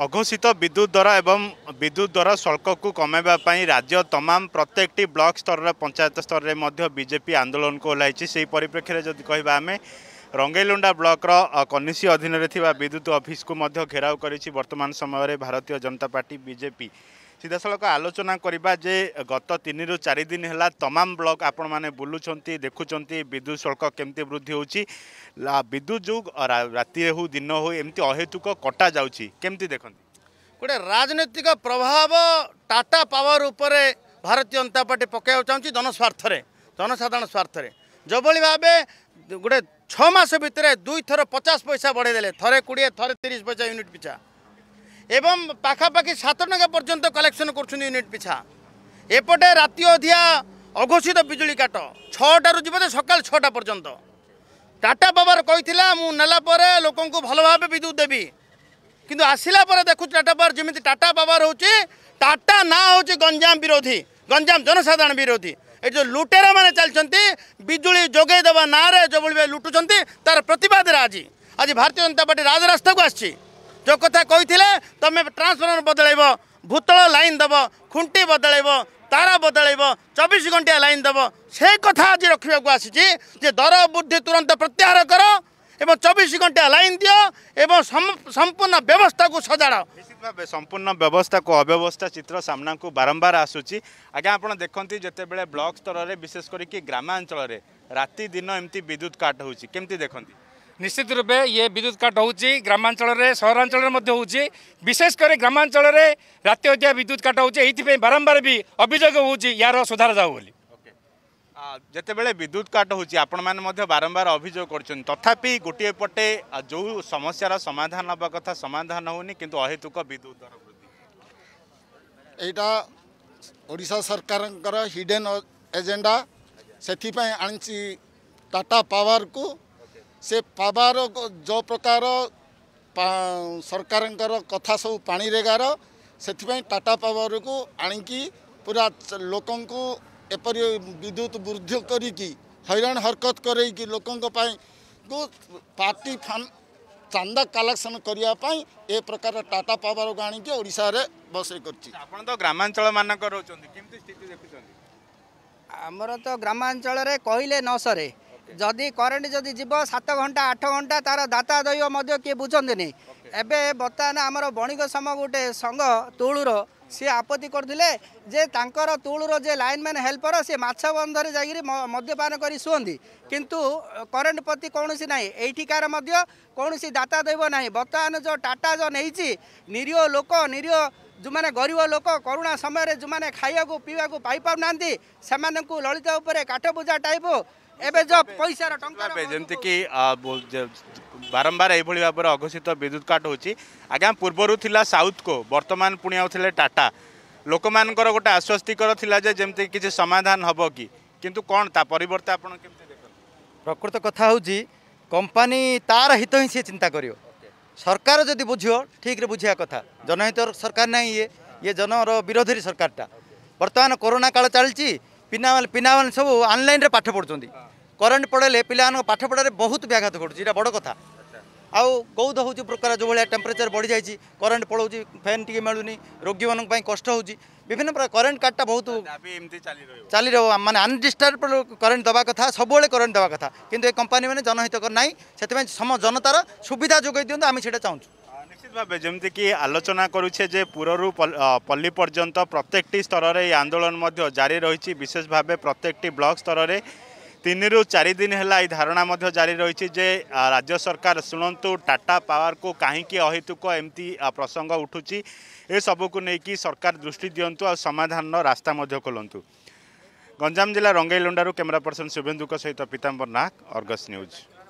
ଅଘୋଷିତ ବିଦ୍ୟୁତ୍ ଦର ଏବଂ ବିଦ୍ୟୁତ୍ ଦର ଶୁଳ୍କକୁ କମାଇବା ପାଇଁ ରାଜ୍ୟ ତମାମ ପ୍ରତ୍ୟେକଟି ବ୍ଲକ୍ ସ୍ତରରେ ପଞ୍ଚାୟତ ସ୍ତରରେ ମଧ୍ୟ ବିଜେପି ଆନ୍ଦୋଳନକୁ ଓହ୍ଲାଇଛି ସେହି ପରିପ୍ରେକ୍ଷୀରେ ଯଦି କହିବା ଆମେ ରଙ୍ଗେଲୁଣ୍ଡା ବ୍ଲକ୍ର କନିସି ଅଧୀନରେ ଥିବା ବିଦ୍ୟୁତ୍ ଅଫିସ୍କୁ ମଧ୍ୟ ଘେରାଉ କରିଛି ବର୍ତ୍ତମାନ ସମୟରେ ଭାରତୀୟ ଜନତା ପାର୍ଟି ବିଜେପି ସିଧାସଳଖ ଆଲୋଚନା କରିବା ଯେ ଗତ ତିନିରୁ ଚାରି ଦିନ ହେଲା ତମାମ ବ୍ଲକ ଆପଣମାନେ ବୁଲୁଛନ୍ତି ଦେଖୁଛନ୍ତି ବିଦ୍ୟୁତ ଶୁଳ୍କ କେମିତି ବୃଦ୍ଧି ହେଉଛି ବିଦ୍ୟୁତ ଯୋଗୁଁ ରାତିରେ ହେଉ ଦିନ ହେଉ ଏମିତି ଅହେତୁକ କଟା ଯାଉଛି କେମିତି ଦେଖନ୍ତି ଗୋଟେ ରାଜନୈତିକ ପ୍ରଭାବ ଟାଟା ପାୱାର ଉପରେ ଭାରତୀୟ ଜନତା ପାର୍ଟି ପକାଇବାକୁ ଚାହୁଁଛି ଜନସ୍ୱାର୍ଥରେ ଜନସାଧାରଣ ସ୍ୱାର୍ଥରେ ଯେଉଁଭଳି ଭାବେ ଗୋଟେ ଛଅ ମାସ ଭିତରେ ଦୁଇଥର ପଚାଶ ପଇସା ବଢ଼େଇଦେଲେ ଥରେ କୋଡ଼ିଏ ଥରେ ତିରିଶ ପଇସା ୟୁନିଟ୍ ପିଛା এবং পাখাপাখি সাত টাকা পর্যন্ত কলেকশন করছেন ইউনিট পিছা এপটে রাতি অধিয়া অঘোষিত বিজুড়ি কাট ছটার যাব যে সকাল ছটা পর্যন্ত টাটা বাবার কইলা মু নেলা পরে লোক ভালোভাবে বিদ্যুৎ দেবি কিন্তু আসিলা পরে দেখু টাটা বাবার যেমন টাটা বাবার হচ্ছে টাটা না হচ্ছে গঞ্জাম বিরোধী গঞ্জাম জনসাধারণ বিরোধী এই যে লুটেরা মানে চালছেন বিজুড়ি যোগাই দেওয়া নাঁরে যেভাবে লুটুছেন তার প্রতিবাদ আজ আজ ভারতীয় জনতা পার্টি রাজরাস্তাকে আসছে যে কথা কইলে তুমি ট্রান্সফরমর বদলাইব ভূতল লাইন দেব খুঁটি বদলাইব তারা বদলাইব চবিশ ঘণ্টিয়া লাইন দেব সে কথা আজ রক্ষা আসিছি যে দর বৃদ্ধি তুরন্ত প্রত্যাহার কর এবং চবিশ ঘণ্টিয়া লাইন দিও এবং সম্পূর্ণ ব্যবস্থাকে সজাড় ভাবে সম্পূর্ণ ব্যবস্থাকে অব্যবস্থা চিত্র সামনাকু বারম্বার আসুচি আজ্ঞা আপনার দেখুন যেতবে ব্লক স্তরের বিশেষ করি গ্রামাঞ্চলের রাতে দিন এমতি বিদ্যুৎ কাট হচ্ছে কেমতি দেখতে ନିଶ୍ଚିତ ରୂପେ ଇଏ ବିଦ୍ୟୁତ କାଟ ହେଉଛି ଗ୍ରାମାଞ୍ଚଳରେ ସହରାଞ୍ଚଳରେ ମଧ୍ୟ ହେଉଛି ବିଶେଷ କରି ଗ୍ରାମାଞ୍ଚଳରେ ରାତି ଅଧିକା ବିଦ୍ୟୁତ କାଟ ହେଉଛି ଏଇଥିପାଇଁ ବାରମ୍ବାର ବି ଅଭିଯୋଗ ହେଉଛି ୟାର ସୁଧାର ଯାଉ ବୋଲି ଯେତେବେଳେ ବିଦ୍ୟୁତ କାଟ ହେଉଛି ଆପଣମାନେ ମଧ୍ୟ ବାରମ୍ବାର ଅଭିଯୋଗ କରୁଛନ୍ତି ତଥାପି ଗୋଟିଏ ପଟେ ଯେଉଁ ସମସ୍ୟାର ସମାଧାନ ହେବା କଥା ସମାଧାନ ହେଉନି କିନ୍ତୁ ଅହେତୁକ ବିଦ୍ୟୁତ ଦର ବୃଦ୍ଧି ଏଇଟା ଓଡ଼ିଶା ସରକାରଙ୍କର ହିଡେନ୍ ଏଜେଣ୍ଡା ସେଥିପାଇଁ ଆଣିଛି ଟାଟା ପାୱାରକୁ ସେ ପାବାର ଯେଉଁ ପ୍ରକାର ସରକାରଙ୍କର କଥା ସବୁ ପାଣିରେ ଗାର ସେଥିପାଇଁ ଟାଟା ପାୱାରକୁ ଆଣିକି ପୁରା ଲୋକଙ୍କୁ ଏପରି ବିଦ୍ୟୁତ ବୃଦ୍ଧି କରିକି ହଇରାଣ ହରକତ କରେଇକି ଲୋକଙ୍କ ପାଇଁ ପାର୍ଟି ଫାନ୍ ଚାନ୍ଦା କଲେକ୍ସନ୍ କରିବା ପାଇଁ ଏ ପ୍ରକାର ଟାଟା ପାୱାରକୁ ଆଣିକି ଓଡ଼ିଶାରେ ବସେଇ କରିଛି ଆପଣ ତ ଗ୍ରାମାଞ୍ଚଳ ମାନଙ୍କର ରହୁଛନ୍ତି କେମିତି ସ୍ଥିତି ଦେଖୁଛନ୍ତି ଆମର ତ ଗ୍ରାମାଞ୍ଚଳରେ କହିଲେ ନ ସରେ ଯଦି କରେଣ୍ଟ ଯଦି ଯିବ ସାତ ଘଣ୍ଟା ଆଠ ଘଣ୍ଟା ତାର ଦାତା ଦୈବ ମଧ୍ୟ କିଏ ବୁଝନ୍ତିନି ଏବେ ବର୍ତ୍ତମାନ ଆମର ବଣିକ ସମ ଗୋଟେ ସଂଘ ତୁଳୁର ସିଏ ଆପତ୍ତି କରୁଥିଲେ ଯେ ତାଙ୍କର ତୁଳୁର ଯେ ଲାଇନମ୍ୟାନ୍ ହେଲ୍ପର ସିଏ ମାଛ ବନ୍ଧରେ ଯାଇକିରି ମଦ୍ୟପାନ କରି ଶୁଅନ୍ତି କିନ୍ତୁ କରେଣ୍ଟ ପ୍ରତି କୌଣସି ନାହିଁ ଏଇଠିକାର ମଧ୍ୟ କୌଣସି ଦାତା ଦେବ ନାହିଁ ବର୍ତ୍ତମାନ ଯେଉଁ ଟାଟା ଯେଉଁ ନେଇଛି ନିରୀହ ଲୋକ ନିରୀହ ଯେଉଁମାନେ ଗରିବ ଲୋକ କରୁଣା ସମୟରେ ଯେଉଁମାନେ ଖାଇବାକୁ ପିଇବାକୁ ପାଇପାରୁନାହାନ୍ତି ସେମାନଙ୍କୁ ଲଳିତ ଉପରେ କାଠପୂଜା ଟାଇପ୍ ଏବେ ଯେଉଁ ପଇସାର ଟଙ୍କା ଯେମିତିକି বারম্বার এইভাবে ভাবে অঘোষিত বিদ্যুৎ কাট হচ্ছে আজ্ঞা পূর্বর লা সাউথকো বর্তমান পুঁ আউলে টাটা ଲୋକମାନଙ୍କର ଗୋଟେ ଆଶ୍ୱସ୍ତିକର ଥିଲା ଯେ ଯେମିତି କିଛି ସମାଧାନ ହେବ କି କିନ୍ତୁ କ'ଣ ତା ପରିବର୍ତ୍ତେ ଆପଣ କେମିତି ଦେଖନ୍ତି ପ୍ରକୃତ କଥା ହେଉଛି କମ୍ପାନୀ ତାର ହିତ ହିଁ ସିଏ ଚିନ୍ତା କରିବ ସରକାର ଯଦି ବୁଝିବ ଠିକ୍ରେ ବୁଝିବା କଥା ଜନହିତ ସରକାର ନାହିଁ ଇଏ ଇଏ ଜନର ବିରୋଧୀ ସରକାରଟା ବର୍ତ୍ତମାନ କରୋନା କାଳ ଚାଲିଛି ପିଲାମାନେ ପିଲାମାନେ ସବୁ ଅନଲାଇନ୍ରେ ପାଠ ପଢ଼ୁଛନ୍ତି କରେଣ୍ଟ ପଢ଼େଇଲେ ପିଲାମାନଙ୍କ ପାଠ ପଢ଼ାରେ ବହୁତ ବ୍ୟାଘାତ ଘଟୁଛି ଏଇଟା ବଡ଼ କଥା ଆଉ ଗୌଧ ହେଉଛି ପ୍ରକାର ଯେଉଁଭଳିଆ ଟେମ୍ପରେଚର ବଢ଼ିଯାଇଛି କରେଣ୍ଟ ପଳାଉଛି ଫ୍ୟାନ୍ ଟିକେ ମିଳୁନି ରୋଗୀମାନଙ୍କ ପାଇଁ କଷ୍ଟ ହେଉଛି ବିଭିନ୍ନ ପ୍ରକାର କରେଣ୍ଟ କାଟଟା ବହୁତ ଚାଲି ରହିବ ମାନେ ଆନଡିଷ୍ଟର୍ବ କରେଣ୍ଟ ଦେବା କଥା ସବୁବେଳେ କରେଣ୍ଟ ଦେବା କଥା କିନ୍ତୁ ଏ କମ୍ପାନୀମାନେ ଜନହିତକର ନାହିଁ ସେଥିପାଇଁ ସମ ଜନତାର ସୁବିଧା ଯୋଗାଇ ଦିଅନ୍ତୁ ଆମେ ସେଇଟା ଚାହୁଁଛୁ ନିଶ୍ଚିତ ଭାବେ ଯେମିତିକି ଆଲୋଚନା କରୁଛେ ଯେ ପୁରରୁ ପଲ୍ଲୀ ପର୍ଯ୍ୟନ୍ତ ପ୍ରତ୍ୟେକଟି ସ୍ତରରେ ଏହି ଆନ୍ଦୋଳନ ମଧ୍ୟ ଜାରି ରହିଛି ବିଶେଷ ଭାବେ ପ୍ରତ୍ୟେକଟି ବ୍ଲକ ସ୍ତରରେ ତିନିରୁ ଚାରି ଦିନ ହେଲା ଏଇ ଧାରଣା ମଧ୍ୟ ଜାରି ରହିଛି ଯେ ରାଜ୍ୟ ସରକାର ଶୁଣନ୍ତୁ ଟାଟା ପାୱାରକୁ କାହିଁକି ଅହେତୁକ ଏମିତି ପ୍ରସଙ୍ଗ ଉଠୁଛି ଏସବୁକୁ ନେଇକି ସରକାର ଦୃଷ୍ଟି ଦିଅନ୍ତୁ ଆଉ ସମାଧାନର ରାସ୍ତା ମଧ୍ୟ ଖୋଲନ୍ତୁ ଗଞ୍ଜାମ ଜିଲ୍ଲା ରଙ୍ଗେଇଲୁଣ୍ଡାରୁ କ୍ୟାମେରା ପର୍ସନ୍ ଶୁଭେନ୍ଦୁଙ୍କ ସହିତ ପୀତାମ୍ବର ନାଗ ଅର୍ଗସ୍ ନ୍ୟୁଜ୍